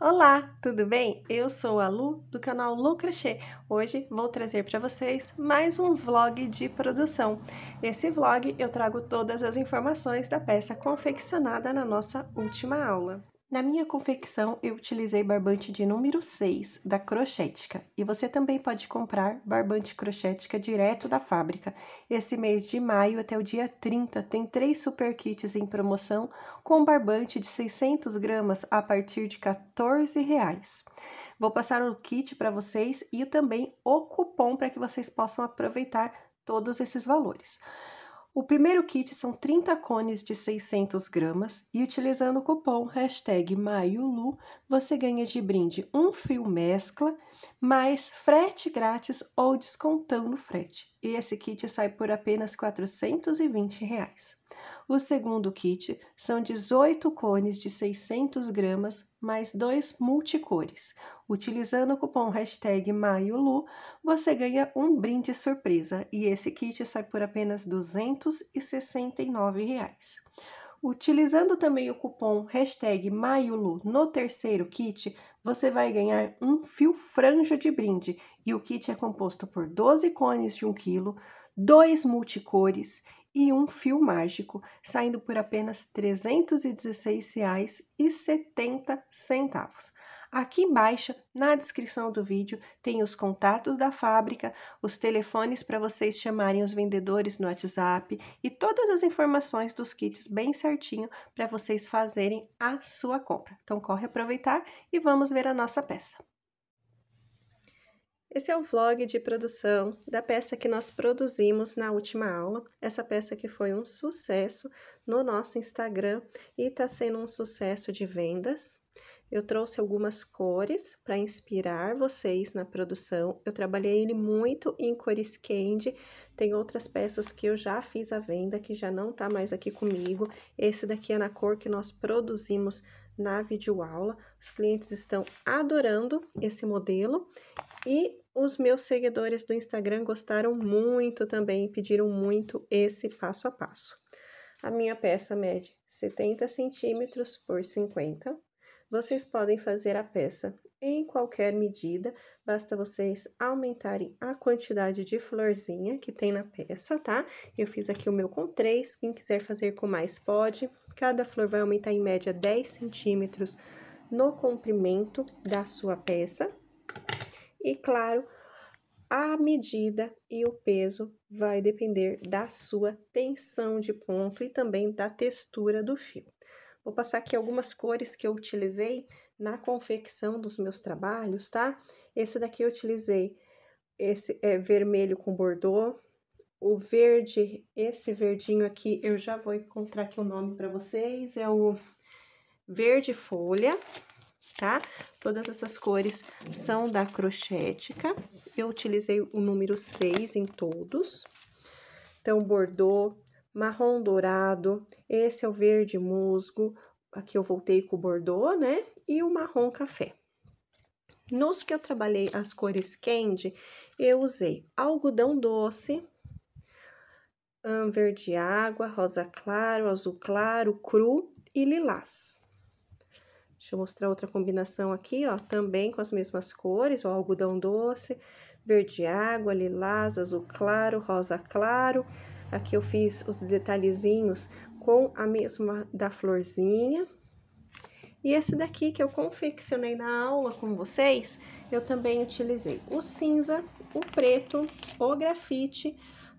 Olá, tudo bem? Eu sou a Lu do canal Lu Crochê. Hoje vou trazer para vocês mais um vlog de produção. Esse vlog eu trago todas as informações da peça confeccionada na nossa última aula. Na minha confecção, eu utilizei barbante de número 6 da Crochética e você também pode comprar barbante Crochética direto da fábrica. Esse mês de maio até o dia 30 tem três super kits em promoção com barbante de 600 gramas a partir de 14 reais. Vou passar o kit para vocês e também o cupom para que vocês possam aproveitar todos esses valores. O primeiro kit são 30 cones de 600 gramas e utilizando o cupom hashtag MaiuLu, você ganha de brinde um fio mescla, mais frete grátis ou descontando no frete e esse kit sai por apenas R$ 420. Reais. O segundo kit são 18 cones de 600 gramas mais dois multicores. Utilizando o cupom hashtag MaioLu, você ganha um brinde surpresa e esse kit sai por apenas R$ 269. Reais. Utilizando também o cupom hashtag Maiulu no terceiro kit, você vai ganhar um fio franja de brinde. E o kit é composto por 12 cones de 1 kg, dois multicores e um fio mágico, saindo por apenas R$ 316,70. Aqui embaixo, na descrição do vídeo, tem os contatos da fábrica, os telefones para vocês chamarem os vendedores no WhatsApp e todas as informações dos kits bem certinho para vocês fazerem a sua compra. Então corre aproveitar e vamos ver a nossa peça. Esse é o vlog de produção da peça que nós produzimos na última aula. Essa peça que foi um sucesso no nosso Instagram e está sendo um sucesso de vendas. Eu trouxe algumas cores para inspirar vocês na produção. Eu trabalhei ele muito em cores candy. Tem outras peças que eu já fiz à venda, que já não tá mais aqui comigo. Esse daqui é na cor que nós produzimos na videoaula. Os clientes estão adorando esse modelo. E os meus seguidores do Instagram gostaram muito também, pediram muito esse passo a passo. A minha peça mede 70 centímetros por 50. Vocês podem fazer a peça em qualquer medida, basta vocês aumentarem a quantidade de florzinha que tem na peça, tá? Eu fiz aqui o meu com três, quem quiser fazer com mais pode. Cada flor vai aumentar em média 10 centímetros no comprimento da sua peça. E claro, a medida e o peso vai depender da sua tensão de ponto e também da textura do fio. Vou passar aqui algumas cores que eu utilizei na confecção dos meus trabalhos, tá? Esse daqui eu utilizei esse é vermelho com bordô. O verde, esse verdinho aqui, eu já vou encontrar aqui o nome para vocês, é o verde folha, tá? Todas essas cores são da Crochética. Eu utilizei o número 6 em todos. Então, bordô, marrom dourado, esse é o verde musgo, aqui eu voltei com o bordô, né? E o marrom café. Nos que eu trabalhei as cores candy, eu usei algodão doce, verde água, rosa claro, azul claro, cru e lilás. Deixa eu mostrar outra combinação aqui, ó, também com as mesmas cores, algodão doce, verde água, lilás, azul claro, rosa claro, Aqui eu fiz os detalhezinhos com a mesma da florzinha. E esse daqui que eu confeccionei na aula com vocês, eu também utilizei o cinza, o preto, o grafite,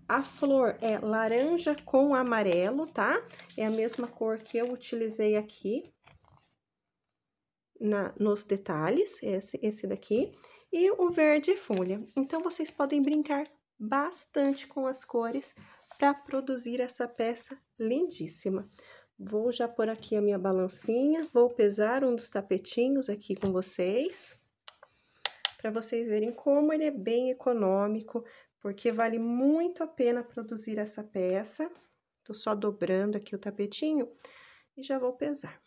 a flor é laranja com amarelo, tá? É a mesma cor que eu utilizei aqui na, nos detalhes, esse, esse daqui. E o verde é folha. Então, vocês podem brincar bastante com as cores para produzir essa peça lindíssima. Vou já pôr aqui a minha balancinha, vou pesar um dos tapetinhos aqui com vocês, para vocês verem como ele é bem econômico, porque vale muito a pena produzir essa peça. Tô só dobrando aqui o tapetinho e já vou pesar.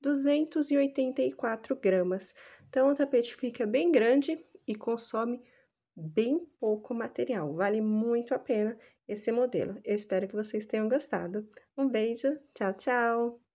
Duzentos e oitenta e quatro gramas. Então, o tapete fica bem grande e consome bem pouco material. Vale muito a pena esse modelo. Eu espero que vocês tenham gostado. Um beijo, tchau, tchau!